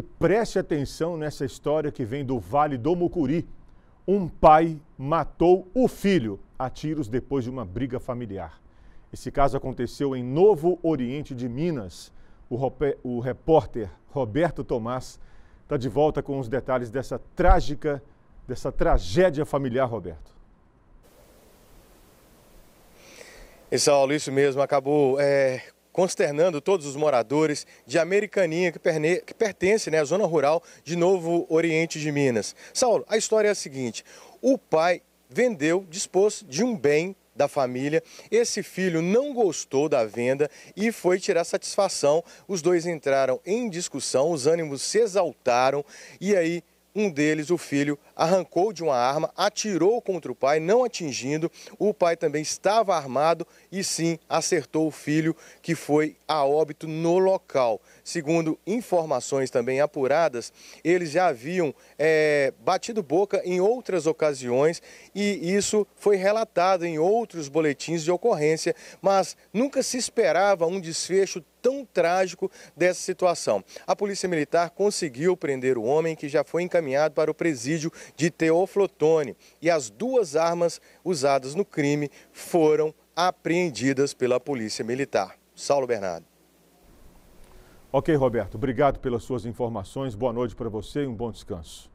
E preste atenção nessa história que vem do Vale do Mucuri. Um pai matou o filho a tiros depois de uma briga familiar. Esse caso aconteceu em Novo Oriente de Minas. O, o repórter Roberto Tomás está de volta com os detalhes dessa trágica, dessa tragédia familiar, Roberto. E Saulo, isso mesmo, acabou é, consternando todos os moradores de Americaninha, que, perne... que pertence né, à zona rural de Novo Oriente de Minas. Saulo, a história é a seguinte: o pai vendeu, dispôs de um bem da família. Esse filho não gostou da venda e foi tirar satisfação. Os dois entraram em discussão, os ânimos se exaltaram e aí um deles, o filho, arrancou de uma arma, atirou contra o pai, não atingindo. O pai também estava armado e sim acertou o filho, que foi a óbito no local. Segundo informações também apuradas, eles já haviam é, batido boca em outras ocasiões e isso foi relatado em outros boletins de ocorrência, mas nunca se esperava um desfecho tão trágico dessa situação. A Polícia Militar conseguiu prender o homem que já foi encaminhado para o presídio de Teoflotone e as duas armas usadas no crime foram apreendidas pela Polícia Militar. Saulo Bernardo. Ok, Roberto, obrigado pelas suas informações. Boa noite para você e um bom descanso.